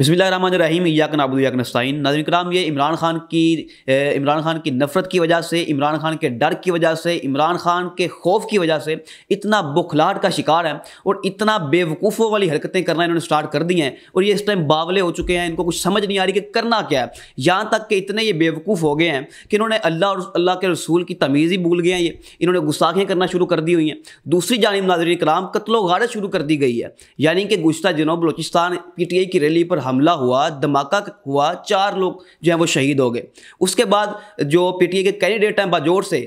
रहीम याकन अबू याकन नस्ताइन नाजम कराम ये इमरान खान की इमरान खान की नफ़रत की वजह से इमरान खान के डर की वजह से इमरान खान के खौफ की वजह से इतना बुखलाहट का शिकार है और इतना बेवकूफ़ों वाली हरकतें करना इन्होंने स्टार्ट कर दी हैं और ये इस टाइम बावले हो चुके हैं इनको कुछ समझ नहीं आ रही कि करना क्या है यहाँ तक कि इतने ये बेवकूफ़ हो गए हैं कि इन्होंने अल्लाह और अल्लाह के रसूल की तमीज़ ही भूल गए हैं ये इन्होंने गुस्साखें करना शुरू कर दी हुई हैं दूसरी जानब नाजरीन कराम कत्लो गारत शुरू कर दी गई है यानी कि गुज्त दिनों बलोचिस्तान पी टी आई की रैली पर हमला हुआ धमाका हुआ चार लोग जो हैं वो शहीद हो गए उसके बाद जो पीटीए के कैंडिडेट हैं बाजोर से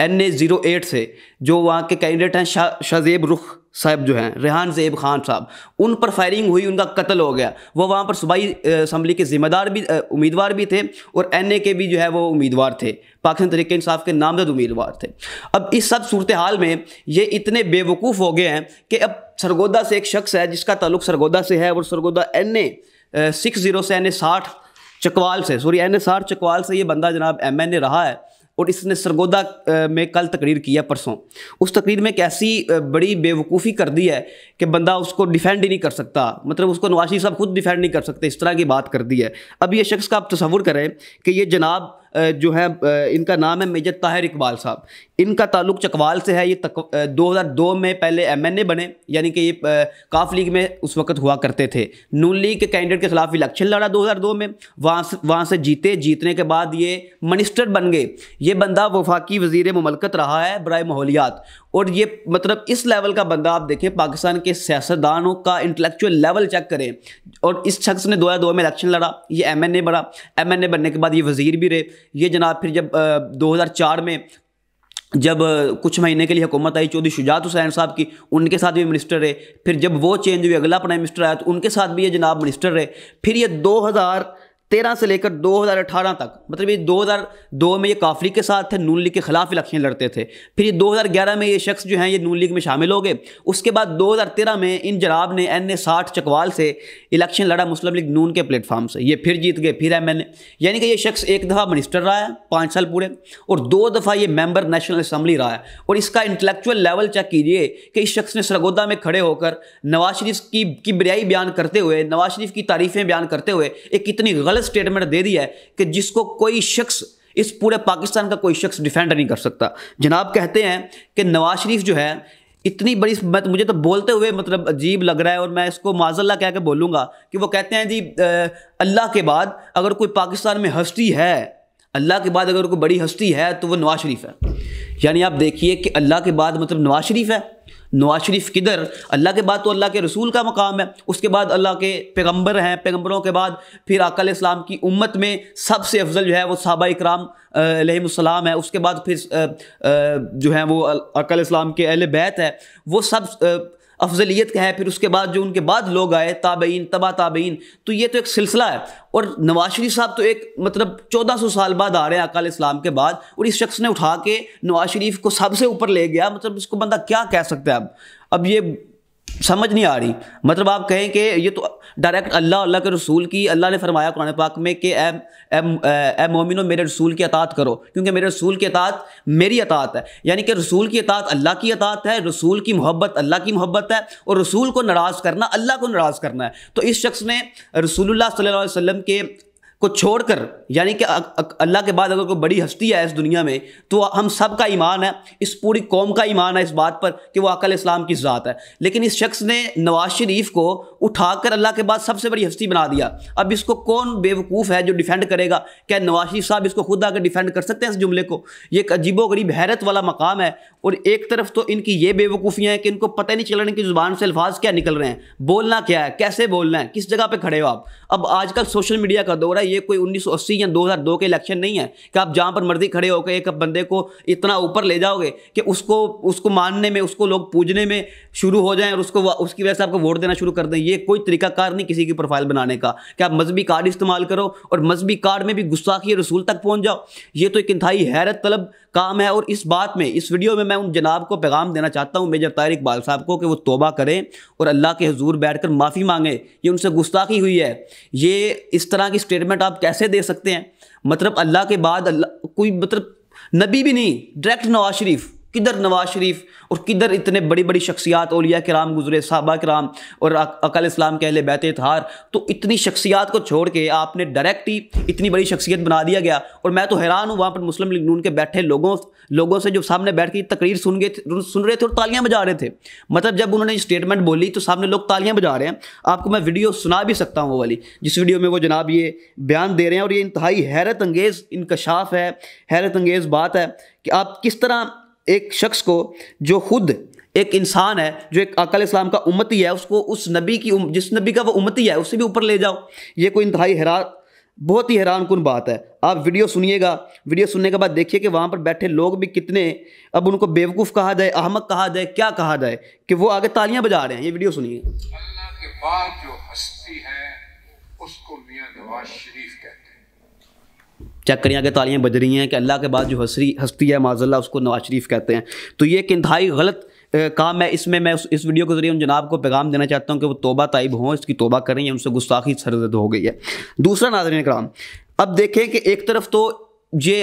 एन ए ज़ीरो एट से जो वहाँ के कैंडिडेट हैं शा, शाजेब रुख साहब जो हैं रेहान जेब खान साहब उन पर फायरिंग हुई उनका कत्ल हो गया वो वहाँ पर सूबाई असम्बली के जिम्मेदार भी उम्मीदवार भी थे और एन ए के भी जो है वो उम्मीदवार थे पाकिस्तान तरीके इंसाफ के नामजद उम्मीदवार थे अब इस सब सूरत हाल में ये इतने बेवकूफ़ हो गए हैं कि अब सरगोदा से एक शख्स है जिसका ताल्लुक सरगोदा से है और Sargodha N A six zero से एन ए साठ चकवाल से सॉरी ए साठ चकवाल से ये बंदा जनाब एम एन ए रहा है और इसने सरगोदा में कल तकरीर किया परसों उस तकरीर में एक ऐसी बड़ी बेवकूफ़ी कर दी है कि बंदा उसको डिफेंड ही नहीं कर सकता मतलब उसको नवाशी साहब खुद डिफेंड नहीं कर सकते इस तरह की बात कर दी है अब ये शख्स का आप तस्वुर करें कि ये जनाब जो है इनका नाम है मेजर ताहिर इकबाल साहब इनका ताल्लुक चकवाल से है ये तक, 2002 में पहले एमएनए बने यानी कि ये काफ लीग में उस वक्त हुआ करते थे नून लीग के कैंडिडेट के खिलाफ इलेक्शन लड़ा 2002 में वहाँ से वहाँ से जीते जीतने के बाद ये मिनिस्टर बन गए ये बंदा वफाकी वजीर ममलकत रहा है बरए माहौलियात और ये मतलब इस लेवल का बंदा आप देखें पाकिस्तान के सियासतदानों का इंटेलेक्चुअल लेवल चेक करें और इस शख्स ने दो हज़ार दो में इलेक्शन लड़ा ये एम एन ए बना एम एन ए बनने के बाद ये वज़ीर भी रहे ये जनाब फिर जब दो हज़ार चार में जब कुछ महीने के लिए हुकूमत आई चौधरी शुजात हुसैन साहब की उनके साथ भी मिनिस्टर रहे फिर जब वो चेंज हुई अगला प्राइम मिनिस्टर आया तो उनके साथ भी ये जनाब मिनिस्टर रहे फिर ये दो हज़ार तेरह से लेकर 2018 तक मतलब ये 2002 में ये काफरी के साथ थे नून लीग के खिलाफ इलेक्शन लड़ते थे फिर ये 2011 में ये शख्स जो हैं ये नून लीग में शामिल हो गए उसके बाद 2013 में इन जनाब ने एन ए साठ चकवाल से इलेक्शन लड़ा मुस्लिम लीग नून के प्लेटफार्म से ये फिर जीत गए फिर एम एन यानी कि ये शख्स एक दफ़ा मिनिस्टर रहा है पाँच साल पूरे और दो दफ़ा ये मेम्बर नेशनल असम्बली रहा है और इसका इंटलेक्चुअल लेवल चेक कीजिए कि इस शख्स ने सरगोदा में खड़े होकर नवाज शरीफ की की बरियाई बयान करते हुए नवाज शरीफ की तारीफ़ें बयान करते हुए एक कितनी गलत गलत स्टेटमेंट दे दिया है कि जिसको कोई शख्स इस पूरे पाकिस्तान का कोई शख्स डिफेंड नहीं कर सकता जनाब कहते हैं कि नवाज शरीफ जो है इतनी बड़ी तो मुझे तो बोलते हुए मतलब अजीब लग रहा है और मैं इसको माजल्ला कह के बोलूँगा कि वो कहते हैं जी अल्लाह के बाद अगर कोई पाकिस्तान में हस्ती है अल्लाह के बाद अगर कोई बड़ी हस्ती है तो वो नवाज शरीफ है यानी आप देखिए कि अल्लाह के बाद मतलब नवाज शरीफ है नवाज शरीफ किधर अल्लाह के बाद तो अल्लाह के रसूल का मकाम है उसके बाद अल्लाह के पैगम्बर हैं पैगम्बरों के बाद फिर अकल इस्लाम की उम्मत में सबसे अफजल जो है वो सबा इक्राम सलाम है उसके बाद फिर जो है वो अकल इस्लाम के अहल बैत है वो सब अफजलियत का है फिर उसके बाद जो उनके बाद लोग आए ताबेन तबा ताबेन तो ये तो एक सिलसिला है और नवाज शरीफ साहब तो एक मतलब 1400 साल बाद आ रहे हैं अकाल इस्लाम के बाद और इस शख्स ने उठा के नवाज शरीफ को सबसे ऊपर ले गया मतलब इसको बंदा क्या कह सकता है अब अब ये समझ नहीं आ रही मतलब आप कहें कि ये तो डायरेक्ट अल्लाह अल्लाह के रसूल की अल्लाह ने फरमाया कुरान पाक में कि एम एम ए मोमिनो मेरे रसूल की अतात करो क्योंकि मेरे रसूल की अतात मेरी अतात है यानी कि रसूल की अतात अल्लाह की अतात है रसूल की मोहब्बत अल्लाह की मोहब्बत है और रसूल को नाराज़ करना अल्लाह को नाराज़ करना है तो इस शख्स ने रसूल सल वसम के को छोड़कर यानी कि अल्लाह के बाद अगर कोई बड़ी हस्ती है इस दुनिया में तो हम सब का ईमान है इस पूरी कौम का ईमान है इस बात पर कि वो अकल इस्लाम की ज़ात है लेकिन इस शख्स ने नवाज शरीफ को उठाकर अल्लाह के बाद सबसे बड़ी हस्ती बना दिया अब इसको कौन बेवकूफ़ है जो डिफेंड करेगा क्या नवाज शरीफ साहब इसको खुद आकर डिफेंड कर सकते हैं इस जुमले को ये एक अजीबो गरीब हैरत वाला मकाम है और एक तरफ तो इनकी ये बेवकूफ़ियाँ हैं कि इनको पता नहीं चल रहा कि ज़ुबान से अल्फाज क्या निकल रहे हैं बोलना क्या है कैसे बोलना है किस जगह पर खड़े हो आप अब आजकल सोशल मीडिया का दौर है ये कोई 1980 या 2002 के इलेक्शन नहीं है कि आप जहाँ पर मर्जी खड़े होकर एक बंदे को इतना ऊपर ले जाओगे कि उसको उसको मानने में उसको लोग पूजने में शुरू हो जाएं और उसको उसकी वजह से आपको वोट देना शुरू कर दें ये कोई तरीकाकार नहीं किसी की प्रोफाइल बनाने का कि आप मजहबी कार्ड इस्तेमाल करो और मजहबी कार्ड में भी गुस्साखी रसूल तक पहुँच जाओ ये तो एक इंतहाई हैरत तलब काम है और इस बात में इस वीडियो में मैं उन जनाब को पैगाम देना चाहता हूँ मेजर तारिक बाल साहब को कि वो तोबा करें और अल्लाह के हजूर बैठ कर माफ़ी मांगें ये उनसे गुस्ताखी हुई है ये इस तरह की स्टेटमेंट आप कैसे दे सकते हैं मतलब अल्लाह के बाद अल्लाह कोई मतलब नबी भी नहीं डायरेक्ट नवाज शरीफ किधर नवाज शरीफ और किधर इतने बड़ी बड़ी शख्सियात ओलिया कराम गुजरे साहबा कराम और अकल इस्लाम के अहले बैत थार तो इतनी शख्सियात को छोड़ के आपने डायरेक्ट ही इतनी बड़ी शख्सियत बना दिया गया और मैं तो हैरान हूँ वहाँ पर मुस्लिम लीग नून के बैठे लोगों लोगों से जो सामने बैठ के तकरीर सुन गए सुन रहे थे और तालियाँ बजा रहे थे मतलब जब उन्होंने स्टेटमेंट बोली तो सामने लोग तालियाँ बजा रहे हैं आपको मैं वीडियो सुना भी सकता हूँ वो वाली जिस वीडियो में वो जनाब ये बयान दे रहे हैं और ये इंतहाई हैरत अंगेज़ इनकशाफ है हैरत अंगेज़ बात है कि आप किस तरह एक शख्स को जो खुद एक इंसान है जो एक अकल इस्लाम का उम्मती है उसको उस नबी की उम, जिस नबी का वो उम्मती है उससे भी ऊपर ले जाओ ये कोई इंतहाई हैरान बहुत ही हैरान कन बात है आप वीडियो सुनिएगा वीडियो सुनने के बाद देखिए कि वहाँ पर बैठे लोग भी कितने अब उनको बेवकूफ़ कहा जाए अहमक कहा जाए क्या कहा जाए कि वो आगे तालियां बजा रहे हैं ये वीडियो सुनिए अल्लाह के बाद जो हस्ती है उसको मियाँ नवाज शरीफ कहते हैं चेक करिए आगे तालियाँ बज रही हैं कि अल्लाह के बाद जो हसरी हस्ती है माजल्ला उसको नवाज शरीफ कहते हैं तो ये किंतहाई गलत काम है इसमें मैं इस वीडियो के ज़रिए उन जनाब को पैगाम देना चाहता हूँ कि वो तोबा तयब हों इसकी तोबा करें या उनसे गुस्ताखी सरजद हो गई है दूसरा नाजरन कराम अब देखें कि एक तरफ तो ये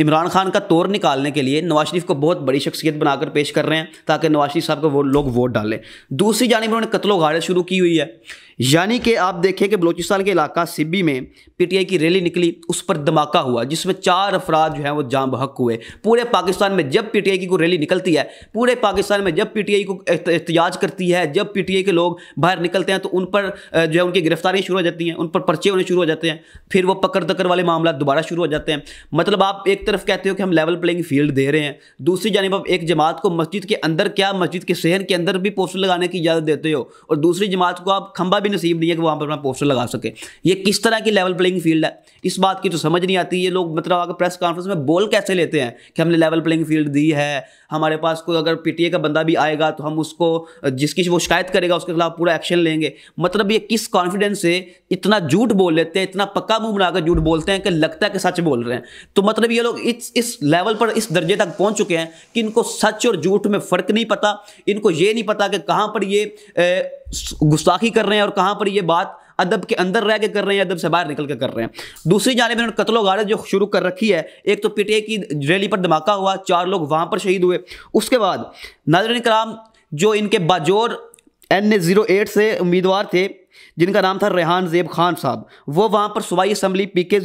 इमरान खान का तौर निकालने के लिए नवाज शरीफ को बहुत बड़ी शख्सियत बनाकर पेश कर रहे हैं ताकि नवाज शरीफ साहब को वो लोग वोट डालें दूसरी जानब उन्होंने कत्लो गाड़े शुरू की हुई है यानी कि आप देखें कि बलोचिस्तान के इलाका सिब्बी में पीटीआई की रैली निकली उस पर धमाका हुआ जिसमें चार अफराद जो हैं वो जाम बहक हुए पूरे पाकिस्तान में जब पीटीआई की कोई रैली निकलती है पूरे पाकिस्तान में जब पीटीआई को एहतजाज करती है जब पीटीआई के लोग बाहर निकलते हैं तो उन पर जो है उनकी गिरफ्तारियाँ शुरू हो जाती हैं उन पर पर्चे होने शुरू हो जाते हैं फिर वो पकड़ दकड़ वाले मामला दोबारा शुरू हो जाते हैं मतलब आप एक तरफ कहते हो कि हम लेवल प्लेइंग फील्ड दे रहे हैं दूसरी जानब आप एक जमात को मस्जिद के अंदर क्या मस्जिद के शहर के अंदर भी पोस्टर लगाने की इजाज़त देते हो और दूसरी जमात को आप खंबा भी नसीब नहीं है कि वहाँ पर अपना पोस्टर लगा सके ये किस तरह की लेवल प्लेइंग फील्ड है इस बात की तो समझ नहीं आती ये लोग मतलब अगर प्रेस कॉन्फ्रेंस में बोल कैसे लेते हैं कि हमने लेवल प्लेइंग फील्ड दी है हमारे पास कोई अगर पी का बंदा भी आएगा तो हम उसको जिसकी वो शिकायत करेगा उसके खिलाफ पूरा एक्शन लेंगे मतलब ये किस कॉन्फिडेंस से इतना झूठ बोल लेते हैं इतना पक्का मुंह बनाकर झूठ बोलते हैं कि लगता है कि सच बोल रहे हैं तो मतलब ये लोग इस इस लेवल पर इस दर्जे तक पहुंच चुके हैं कि इनको सच और झूठ में फ़र्क नहीं पता इनको ये नहीं पता कि कहाँ पर ये गुस्ताखी कर रहे हैं और कहाँ पर ये बात अदब के अंदर रह के कर रहे हैं अदब से बाहर निकल के कर रहे हैं दूसरी जानब इन्होंने कतलो गारत जो शुरू कर रखी है एक तो पीटीए की रैली पर धमाका हुआ चार लोग वहाँ पर शहीद हुए उसके बाद नजर कराम जो इनके Bajaur N A zero eight से उम्मीदवार थे जिनका नाम था रेहान जेब खान साहब वो वहाँ पर सूबाई assembly P K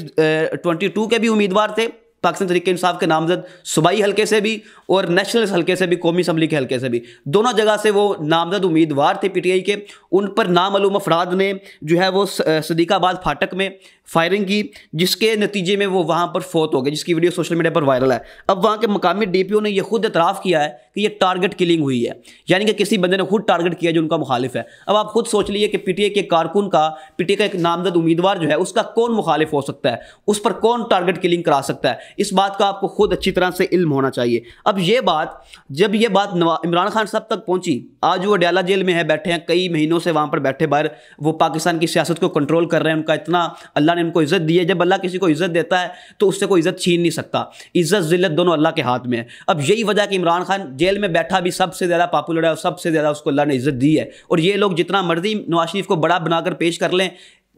twenty two के भी उम्मीदवार थे पाकिस्तान तरीके इंसाफ के नामजद सूबाई हल्के से भी और नेशनल हल्के से भी कौमी असम्बली के हल्के से भी दोनों जगह से वो नामजद उम्मीदवार थे पी टी आई के उन पर नामालूम अफराद ने जो है वो सदीकाबाद फाटक में फायरिंग की जिसके नतीजे में वो वहाँ पर फोत हो गए जिसकी वीडियो सोशल मीडिया पर वायरल है अब वहाँ के मकामी डी ने यह खुद एतराफ़ किया है कि यह टारगेट किलिंग हुई है यानी कि किसी बंदे ने खुद टारगेट किया जो उनका मुखालिफ है अब आप खुद सोच लीजिए कि पीटीए के कारकुन का पीटीए का एक नामजद उम्मीदवार जो है उसका कौन मुखालिफ हो सकता है उस पर कौन टारगेट किलिंग करा सकता है इस बात का आपको खुद अच्छी तरह से इल्म होना चाहिए अब ये बात जब ये बात इमरान खान साहब तक पहुंची आज वो अडयाला जेल में है बैठे हैं कई महीनों से वहाँ पर बैठे बाहर वो पाकिस्तान की सियासत को कंट्रोल कर रहे हैं उनका इतना अल्लाह ने इनको इज्जत दी है जब अल्लाह किसी को इज्जत देता है तो उससे कोई इज्जत छीन नहीं सकता इज्जत जिल्लत दोनों अल्लाह के हाथ में है अब यही वजह कि इमरान खान जेल में बैठा भी सबसे ज़्यादा पॉपुलर है और सबसे ज़्यादा उसको अल्लाह ने इज्जत दी है और ये लोग जितना मर्जी नवाज शरीफ को बड़ा बनाकर पेश कर लें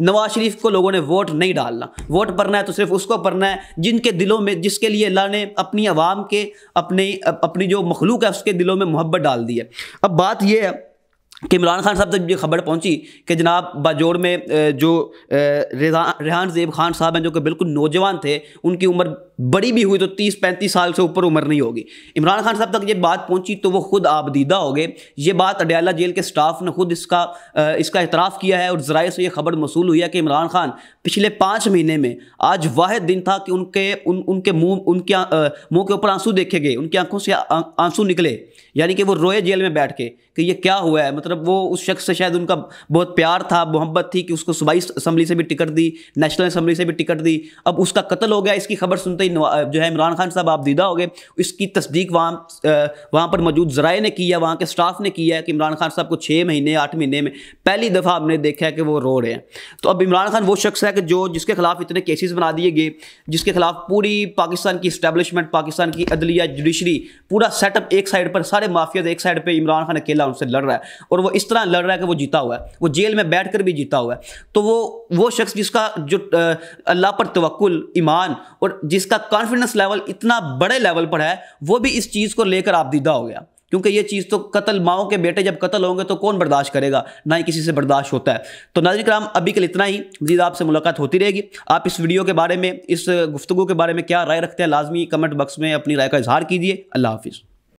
नवाज शरीफ को लोगों ने वोट नहीं डालना वोट पड़ना है तो सिर्फ उसको पढ़ना है जिनके दिलों में जिसके लिए अल्लाह ने अपनी आवाम के अपने अपनी जो मखलूक है उसके दिलों में मोहब्बत डाल दी है अब बात यह है कि इमरान खान साहब तक ये खबर पहुंची कि जनाब बाजोड़ में जो रेहान जेब खान साहब हैं जो कि बिल्कुल नौजवान थे उनकी उम्र बड़ी भी हुई तो 30-35 साल से ऊपर उम्र नहीं होगी इमरान खान साहब तक ये बात पहुंची तो वो खुद आबदीदा हो गए ये बात अडयाला जेल के स्टाफ ने खुद इसका इसका एतराफ़ किया है और जरा से ये खबर मौसू हुई है कि इमरान खान पिछले पाँच महीने में आज वाद दिन था कि उनके उन उनके मुँह उनके मुँह के ऊपर आंसू देखे गए उनकी आंखों से आंसू निकले यानी कि वो रोए जेल में बैठ के कि ये क्या हुआ है मतलब मतलब वो उस शख्स से शायद उनका बहुत प्यार था मोहब्बत थी कि उसको सूबाई असम्बली से भी टिकट दी नेशनल असम्बली से भी टिकट दी अब उसका कत्ल हो गया इसकी खबर सुनते ही जो है इमरान खान साहब आप दीदा हो गए इसकी तस्दीक वहाँ वहाँ पर मौजूद जराए ने किया वहाँ के स्टाफ ने किया है कि इमरान खान साहब को छः महीने आठ महीने में पहली दफ़ा हमने देखा है कि वो रो रहे हैं तो अब इमरान खान वो शख्स है कि जो जिसके खिलाफ इतने केसेस बना दिए गए जिसके खिलाफ पूरी पाकिस्तान की स्टैब्लिशमेंट पाकिस्तान की अदलिया जुडिशरी पूरा सेटअप एक साइड पर सारे माफियाज एक साइड पर इमरान खान अकेला उनसे लड़ रहा है और और वो इस तरह लड़ रहा है कि वो जीता हुआ है वो जेल में बैठ कर भी जीता हुआ है तो वो वो शख्स जिसका जो अल्लाह पर तवक्ल ईमान और जिसका कॉन्फिडेंस लेवल इतना बड़े लेवल पर है वो भी इस चीज़ को लेकर आप दीदा हो गया क्योंकि ये चीज़ तो कत्ल माओ के बेटे जब कत्ल होंगे तो कौन बर्दाश्त करेगा ना ही किसी से बर्दाश्त होता है तो नाजर कराम अभी के लिए इतना ही मजीद आपसे मुलाकात होती रहेगी आप इस वीडियो के बारे में इस गुफ्तु के बारे में क्या राय रखते हैं लाजमी कमेंट बक्स में अपनी राय का इजहार कीजिए अल्लाह हाफिज़